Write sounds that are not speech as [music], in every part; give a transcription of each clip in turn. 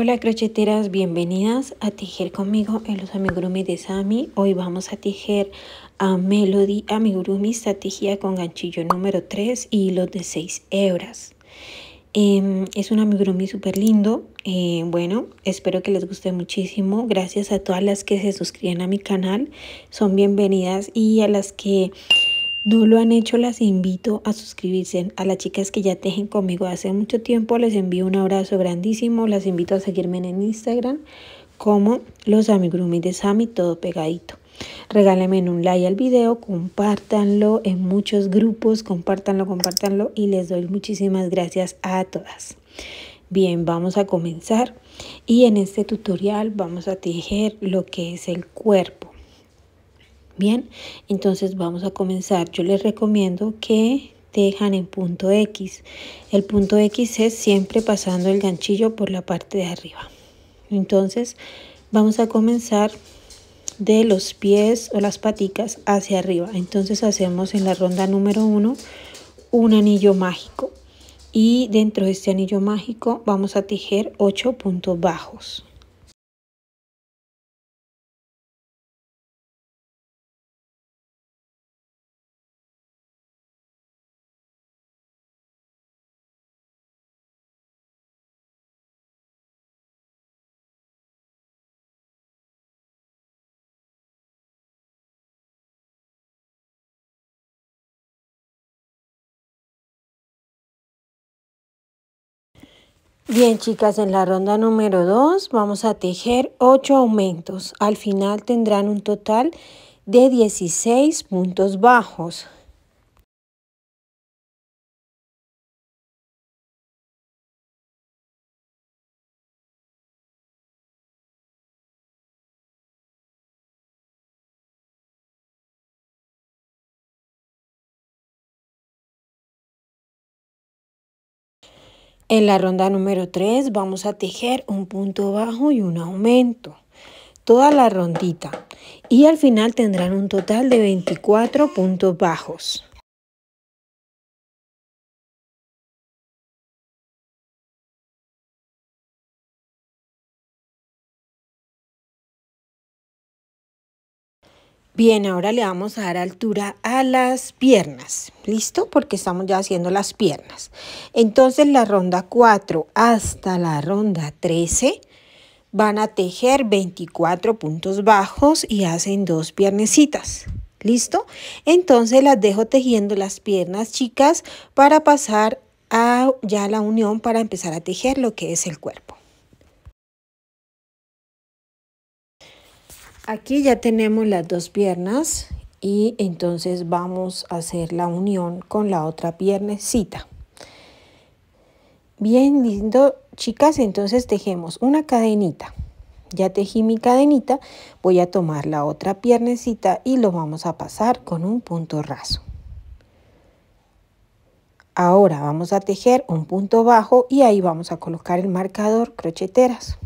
Hola crocheteras, bienvenidas a tejer conmigo en los amigurumi de Sami. Hoy vamos a tejer a Melody amigurumi estrategia con ganchillo número 3 y los de 6 hebras. Em, es un amigurumi súper lindo. Eh, bueno, espero que les guste muchísimo. Gracias a todas las que se suscriben a mi canal. Son bienvenidas y a las que no lo han hecho, las invito a suscribirse. A las chicas que ya tejen conmigo hace mucho tiempo, les envío un abrazo grandísimo. Las invito a seguirme en Instagram como los amigurumis de Sami, todo pegadito. Regálenme un like al video, compártanlo en muchos grupos, compártanlo, compártanlo y les doy muchísimas gracias a todas. Bien, vamos a comenzar y en este tutorial vamos a tejer lo que es el cuerpo. Bien, entonces vamos a comenzar. Yo les recomiendo que tejan en punto X. El punto X es siempre pasando el ganchillo por la parte de arriba. Entonces vamos a comenzar de los pies o las paticas hacia arriba. Entonces hacemos en la ronda número 1 un anillo mágico y dentro de este anillo mágico vamos a tejer 8 puntos bajos. Bien chicas, en la ronda número 2 vamos a tejer 8 aumentos. Al final tendrán un total de 16 puntos bajos. En la ronda número 3 vamos a tejer un punto bajo y un aumento. Toda la rondita. Y al final tendrán un total de 24 puntos bajos. Bien, ahora le vamos a dar altura a las piernas, ¿listo? Porque estamos ya haciendo las piernas. Entonces la ronda 4 hasta la ronda 13 van a tejer 24 puntos bajos y hacen dos piernecitas. ¿Listo? Entonces las dejo tejiendo las piernas, chicas, para pasar a ya la unión para empezar a tejer lo que es el cuerpo. Aquí ya tenemos las dos piernas y entonces vamos a hacer la unión con la otra piernecita. Bien lindo, chicas, entonces tejemos una cadenita. Ya tejí mi cadenita, voy a tomar la otra piernecita y lo vamos a pasar con un punto raso. Ahora vamos a tejer un punto bajo y ahí vamos a colocar el marcador crocheteras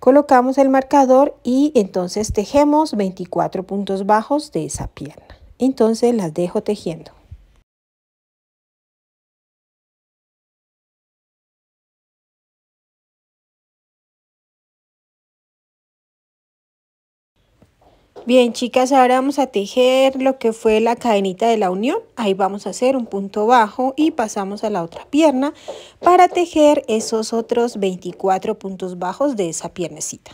colocamos el marcador y entonces tejemos 24 puntos bajos de esa pierna. Entonces las dejo tejiendo. Bien chicas, ahora vamos a tejer lo que fue la cadenita de la unión. Ahí vamos a hacer un punto bajo y pasamos a la otra pierna para tejer esos otros 24 puntos bajos de esa piernecita.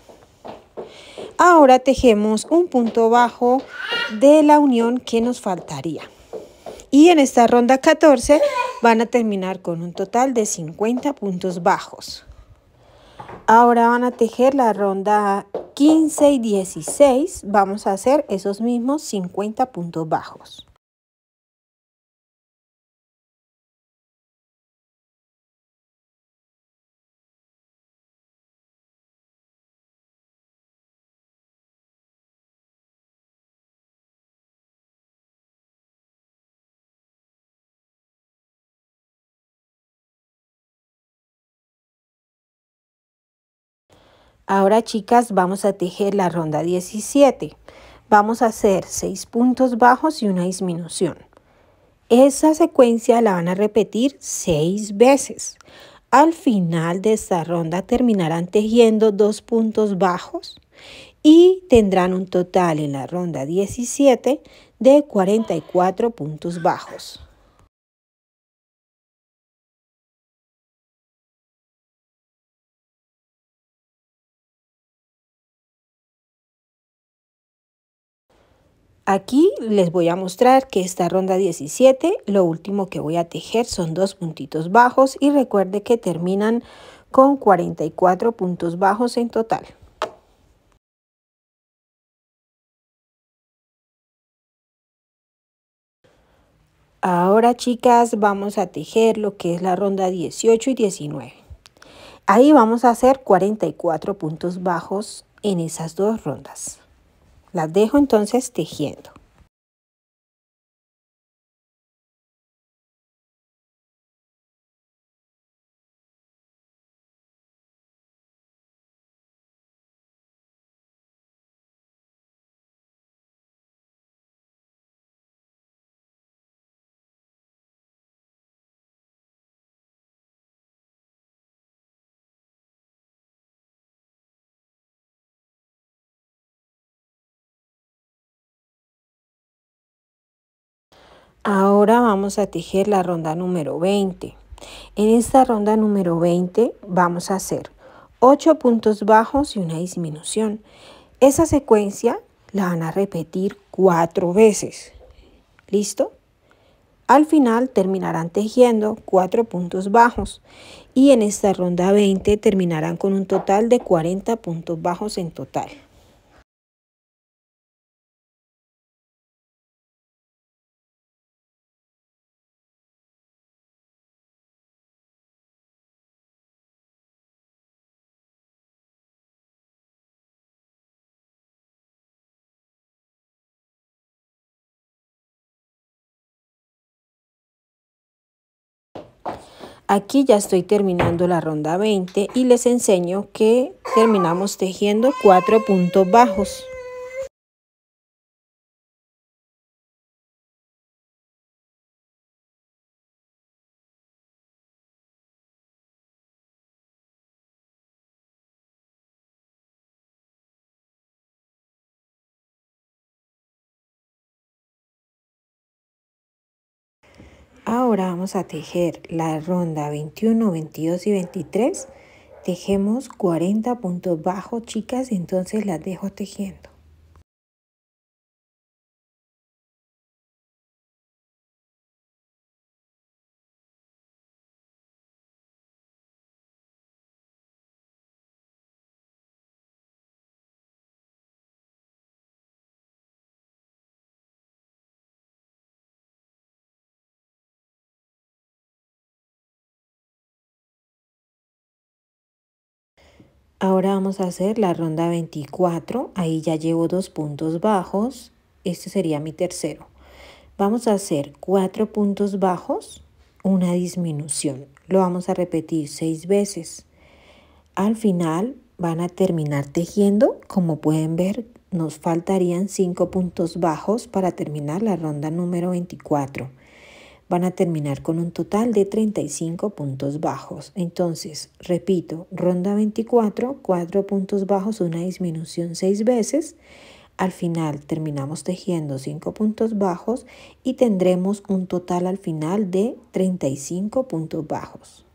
Ahora tejemos un punto bajo de la unión que nos faltaría. Y en esta ronda 14 van a terminar con un total de 50 puntos bajos. Ahora van a tejer la ronda 15 y 16. Vamos a hacer esos mismos 50 puntos bajos. Ahora chicas vamos a tejer la ronda 17. Vamos a hacer 6 puntos bajos y una disminución. Esa secuencia la van a repetir 6 veces. Al final de esta ronda terminarán tejiendo 2 puntos bajos y tendrán un total en la ronda 17 de 44 puntos bajos. Aquí les voy a mostrar que esta ronda 17, lo último que voy a tejer son dos puntitos bajos y recuerde que terminan con 44 puntos bajos en total. Ahora chicas vamos a tejer lo que es la ronda 18 y 19. Ahí vamos a hacer 44 puntos bajos en esas dos rondas. Las dejo entonces tejiendo. Ahora vamos a tejer la ronda número 20. En esta ronda número 20 vamos a hacer 8 puntos bajos y una disminución. Esa secuencia la van a repetir 4 veces. ¿Listo? Al final terminarán tejiendo 4 puntos bajos y en esta ronda 20 terminarán con un total de 40 puntos bajos en total. Aquí ya estoy terminando la ronda 20 y les enseño que terminamos tejiendo 4 puntos bajos. Ahora vamos a tejer la ronda 21, 22 y 23. Tejemos 40 puntos bajos, chicas, entonces las dejo tejiendo. Ahora vamos a hacer la ronda 24, ahí ya llevo dos puntos bajos, este sería mi tercero. Vamos a hacer cuatro puntos bajos, una disminución, lo vamos a repetir seis veces. Al final van a terminar tejiendo, como pueden ver nos faltarían cinco puntos bajos para terminar la ronda número 24 van a terminar con un total de 35 puntos bajos. Entonces, repito, ronda 24, 4 puntos bajos, una disminución 6 veces. Al final terminamos tejiendo 5 puntos bajos y tendremos un total al final de 35 puntos bajos.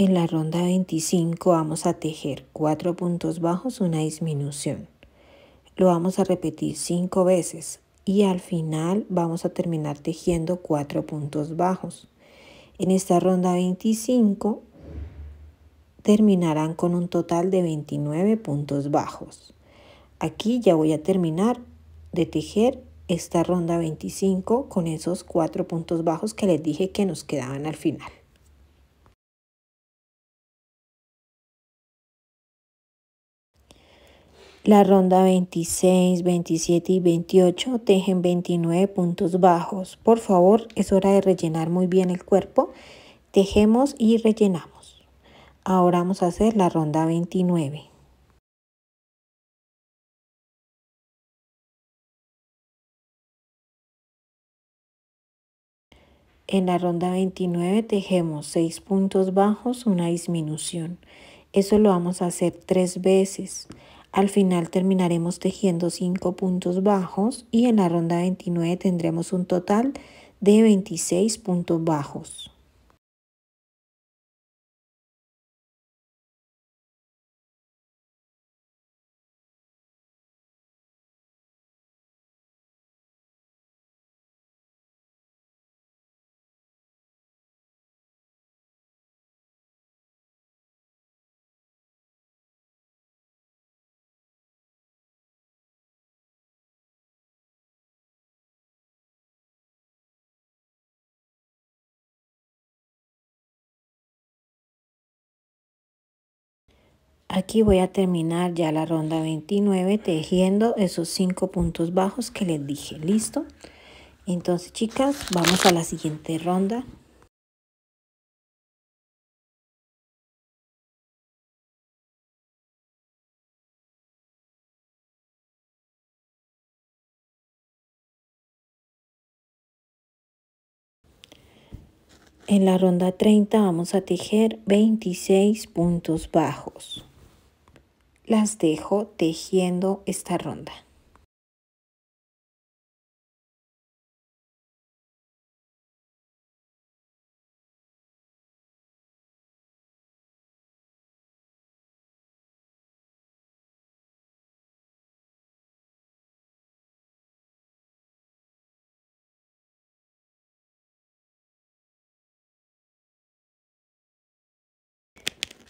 En la ronda 25 vamos a tejer 4 puntos bajos, una disminución. Lo vamos a repetir 5 veces y al final vamos a terminar tejiendo 4 puntos bajos. En esta ronda 25 terminarán con un total de 29 puntos bajos. Aquí ya voy a terminar de tejer esta ronda 25 con esos 4 puntos bajos que les dije que nos quedaban al final. La ronda 26, 27 y 28 tejen 29 puntos bajos. Por favor, es hora de rellenar muy bien el cuerpo. Tejemos y rellenamos. Ahora vamos a hacer la ronda 29. En la ronda 29 tejemos 6 puntos bajos, una disminución. Eso lo vamos a hacer 3 veces. Al final terminaremos tejiendo 5 puntos bajos y en la ronda 29 tendremos un total de 26 puntos bajos. Aquí voy a terminar ya la ronda 29 tejiendo esos 5 puntos bajos que les dije. ¿Listo? Entonces, chicas, vamos a la siguiente ronda. En la ronda 30 vamos a tejer 26 puntos bajos las dejo tejiendo esta ronda.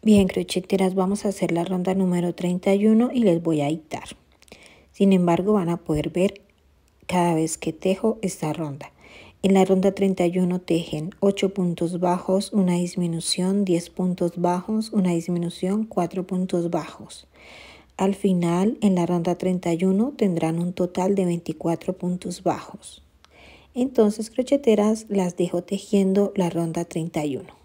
Bien, crocheteras, vamos a hacer la ronda número 31 y les voy a dictar. Sin embargo, van a poder ver cada vez que tejo esta ronda. En la ronda 31 tejen 8 puntos bajos, una disminución, 10 puntos bajos, una disminución, 4 puntos bajos. Al final, en la ronda 31 tendrán un total de 24 puntos bajos. Entonces, crocheteras, las dejo tejiendo la ronda 31.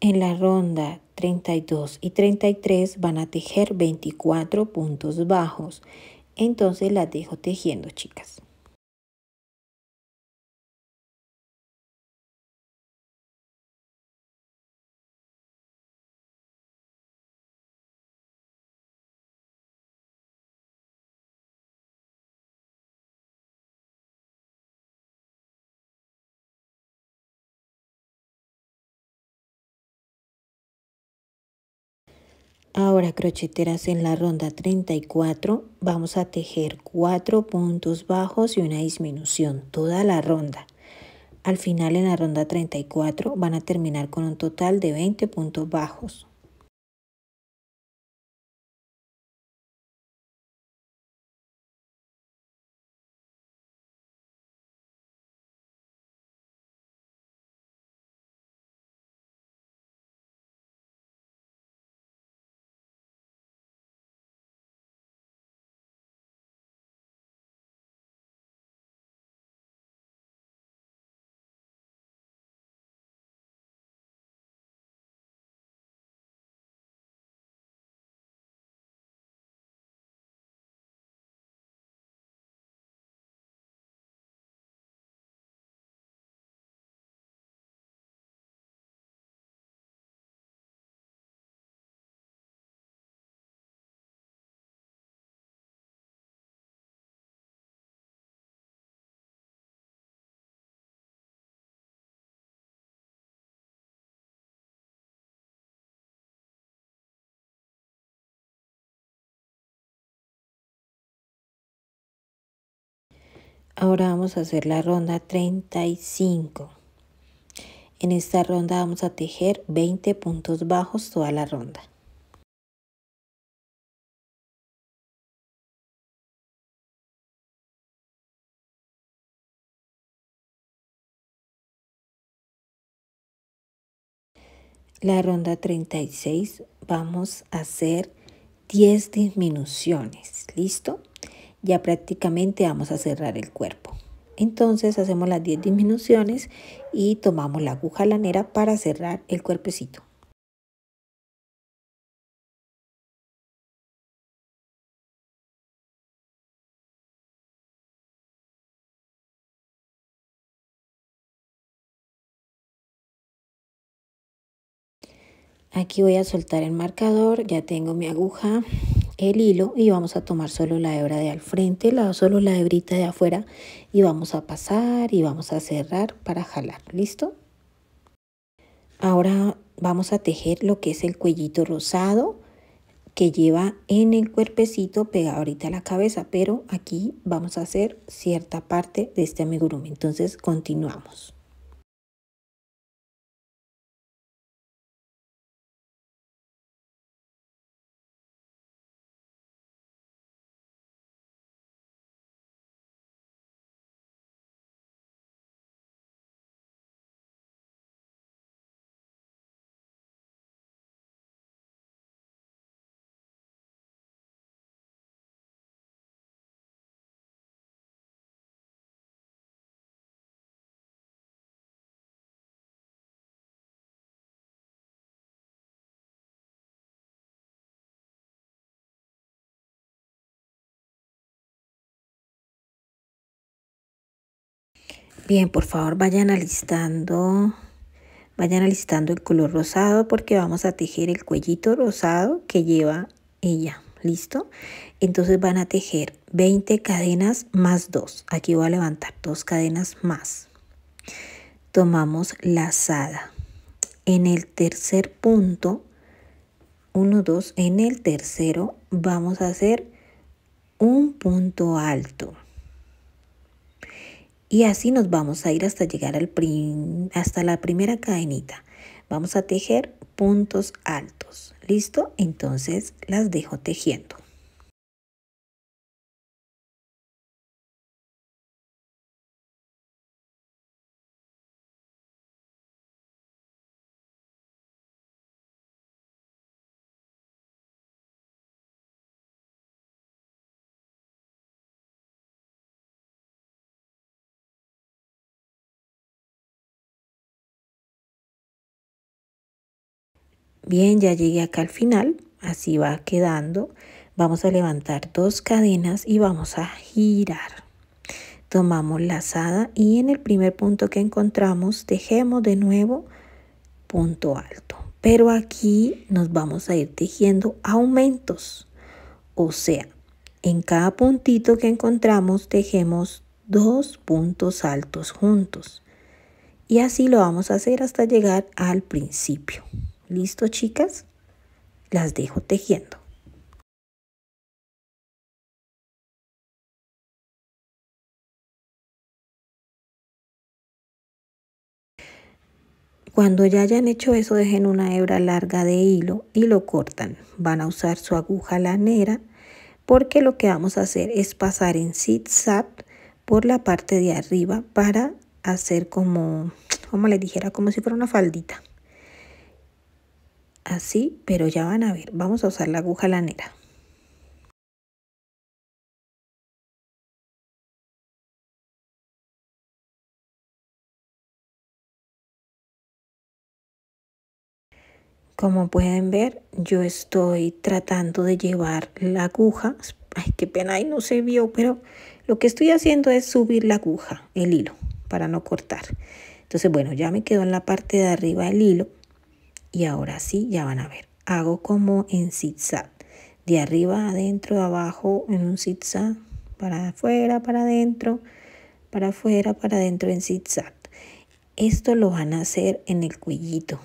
En la ronda 32 y 33 van a tejer 24 puntos bajos. Entonces las dejo tejiendo, chicas. Ahora crocheteras en la ronda 34 vamos a tejer 4 puntos bajos y una disminución toda la ronda. Al final en la ronda 34 van a terminar con un total de 20 puntos bajos. Ahora vamos a hacer la ronda 35. En esta ronda vamos a tejer 20 puntos bajos toda la ronda. La ronda 36 vamos a hacer 10 disminuciones, ¿listo? ya prácticamente vamos a cerrar el cuerpo. Entonces hacemos las 10 disminuciones y tomamos la aguja lanera para cerrar el cuerpecito. Aquí voy a soltar el marcador, ya tengo mi aguja el hilo y vamos a tomar solo la hebra de al frente, la, solo la hebrita de afuera y vamos a pasar y vamos a cerrar para jalar, ¿listo? Ahora vamos a tejer lo que es el cuellito rosado que lleva en el cuerpecito pegado ahorita a la cabeza, pero aquí vamos a hacer cierta parte de este amigurumi, entonces continuamos. Bien, por favor vayan alistando, vayan alistando el color rosado porque vamos a tejer el cuellito rosado que lleva ella. ¿Listo? Entonces van a tejer 20 cadenas más 2. Aquí voy a levantar dos cadenas más. Tomamos lazada. En el tercer punto, 1, 2, en el tercero vamos a hacer un punto alto. Y así nos vamos a ir hasta llegar al hasta la primera cadenita. Vamos a tejer puntos altos. ¿Listo? Entonces las dejo tejiendo. Bien, ya llegué acá al final, así va quedando. Vamos a levantar dos cadenas y vamos a girar. Tomamos lazada y en el primer punto que encontramos tejemos de nuevo punto alto. Pero aquí nos vamos a ir tejiendo aumentos, o sea, en cada puntito que encontramos tejemos dos puntos altos juntos. Y así lo vamos a hacer hasta llegar al principio. ¿Listo, chicas? Las dejo tejiendo. Cuando ya hayan hecho eso, dejen una hebra larga de hilo y lo cortan. Van a usar su aguja lanera porque lo que vamos a hacer es pasar en zigzag por la parte de arriba para hacer como, como les dijera, como si fuera una faldita así, pero ya van a ver, vamos a usar la aguja lanera. Como pueden ver, yo estoy tratando de llevar la aguja. Ay, qué pena, ahí no se vio, pero lo que estoy haciendo es subir la aguja, el hilo, para no cortar. Entonces, bueno, ya me quedó en la parte de arriba el hilo. Y ahora sí, ya van a ver. Hago como en zigzag. De arriba adentro, abajo, en un zigzag. Para afuera, para adentro. Para afuera, para adentro en zigzag. Esto lo van a hacer en el cuellito.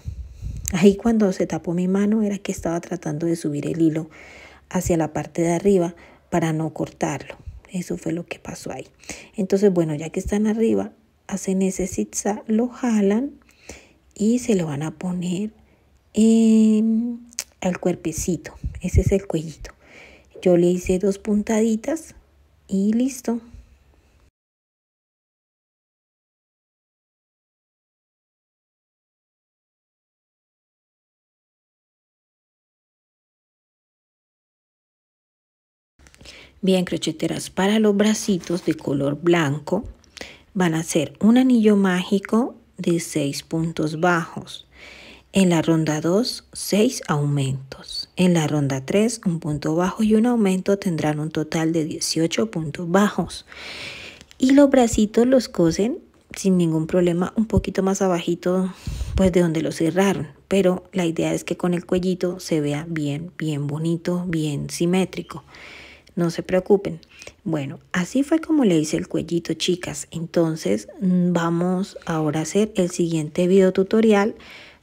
Ahí cuando se tapó mi mano era que estaba tratando de subir el hilo hacia la parte de arriba para no cortarlo. Eso fue lo que pasó ahí. Entonces, bueno, ya que están arriba, hacen ese zigzag, lo jalan y se lo van a poner Em, al cuerpecito. Ese es el cuellito. Yo le hice dos puntaditas y listo. Bien, crocheteras, para los bracitos de color blanco van a ser un anillo mágico de 6 puntos bajos, en la ronda 2, 6 aumentos. En la ronda 3, un punto bajo y un aumento tendrán un total de 18 puntos bajos. Y los bracitos los cosen sin ningún problema un poquito más abajito pues de donde lo cerraron. Pero la idea es que con el cuellito se vea bien, bien bonito, bien simétrico. No se preocupen. Bueno, así fue como le hice el cuellito, chicas. Entonces, mm, vamos ahora a hacer el siguiente video tutorial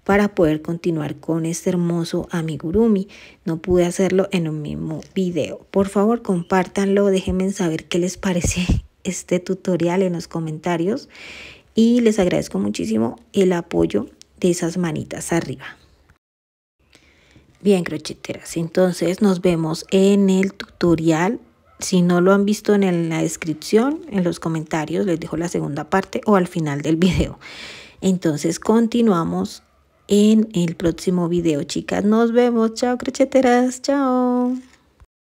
para poder continuar con este hermoso amigurumi. No pude hacerlo en un mismo video. Por favor, compártanlo, déjenme saber qué les parece [laughs] este tutorial en los comentarios y les agradezco muchísimo el apoyo de esas manitas arriba. Bien, crocheteras, entonces nos vemos en el tutorial. Si no lo han visto en la descripción, en los comentarios, les dejo la segunda parte o al final del video. Entonces continuamos en el próximo video, chicas. Nos vemos. Chao, crocheteras. Chao.